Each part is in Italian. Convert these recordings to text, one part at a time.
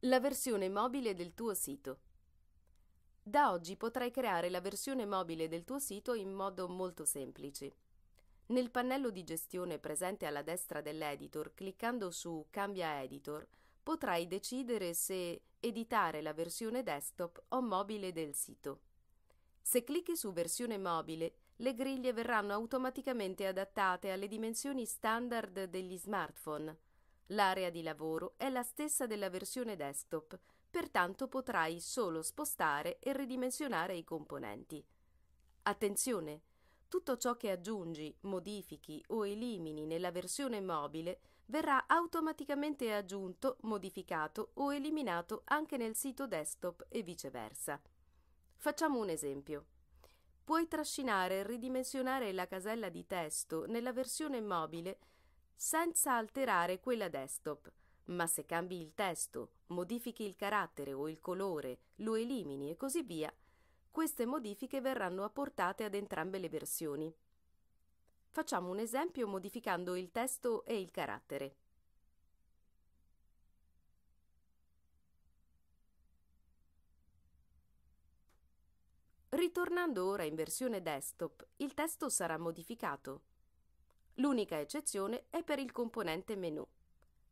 La versione mobile del tuo sito. Da oggi potrai creare la versione mobile del tuo sito in modo molto semplice. Nel pannello di gestione presente alla destra dell'editor, cliccando su Cambia editor, potrai decidere se editare la versione desktop o mobile del sito. Se clicchi su Versione mobile, le griglie verranno automaticamente adattate alle dimensioni standard degli smartphone L'area di lavoro è la stessa della versione desktop, pertanto potrai solo spostare e ridimensionare i componenti. Attenzione! Tutto ciò che aggiungi, modifichi o elimini nella versione mobile verrà automaticamente aggiunto, modificato o eliminato anche nel sito desktop e viceversa. Facciamo un esempio. Puoi trascinare e ridimensionare la casella di testo nella versione mobile senza alterare quella desktop, ma se cambi il testo, modifichi il carattere o il colore, lo elimini e così via, queste modifiche verranno apportate ad entrambe le versioni. Facciamo un esempio modificando il testo e il carattere. Ritornando ora in versione desktop, il testo sarà modificato. L'unica eccezione è per il componente menu.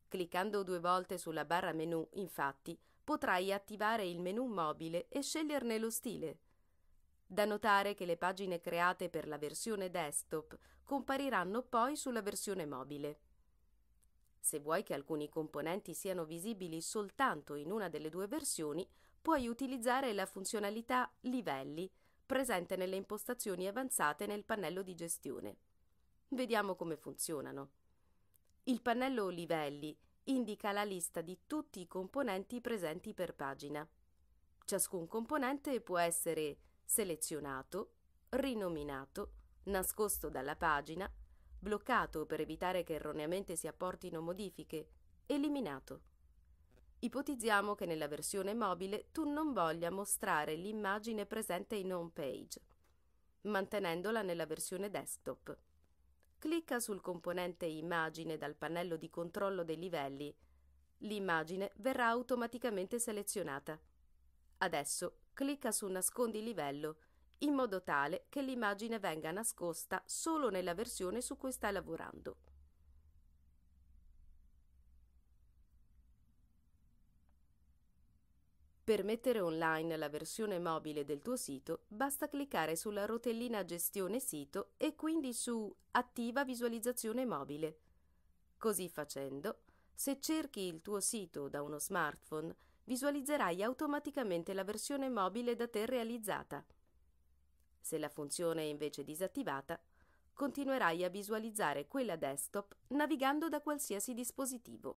Cliccando due volte sulla barra menu, infatti, potrai attivare il menu mobile e sceglierne lo stile. Da notare che le pagine create per la versione desktop compariranno poi sulla versione mobile. Se vuoi che alcuni componenti siano visibili soltanto in una delle due versioni, puoi utilizzare la funzionalità Livelli, presente nelle impostazioni avanzate nel pannello di gestione. Vediamo come funzionano. Il pannello Livelli indica la lista di tutti i componenti presenti per pagina. Ciascun componente può essere selezionato, rinominato, nascosto dalla pagina, bloccato per evitare che erroneamente si apportino modifiche, eliminato. Ipotizziamo che nella versione mobile tu non voglia mostrare l'immagine presente in home page, mantenendola nella versione desktop. Clicca sul componente Immagine dal pannello di controllo dei livelli. L'immagine verrà automaticamente selezionata. Adesso clicca su Nascondi livello in modo tale che l'immagine venga nascosta solo nella versione su cui stai lavorando. Per mettere online la versione mobile del tuo sito, basta cliccare sulla rotellina Gestione sito e quindi su Attiva visualizzazione mobile. Così facendo, se cerchi il tuo sito da uno smartphone, visualizzerai automaticamente la versione mobile da te realizzata. Se la funzione è invece disattivata, continuerai a visualizzare quella desktop navigando da qualsiasi dispositivo.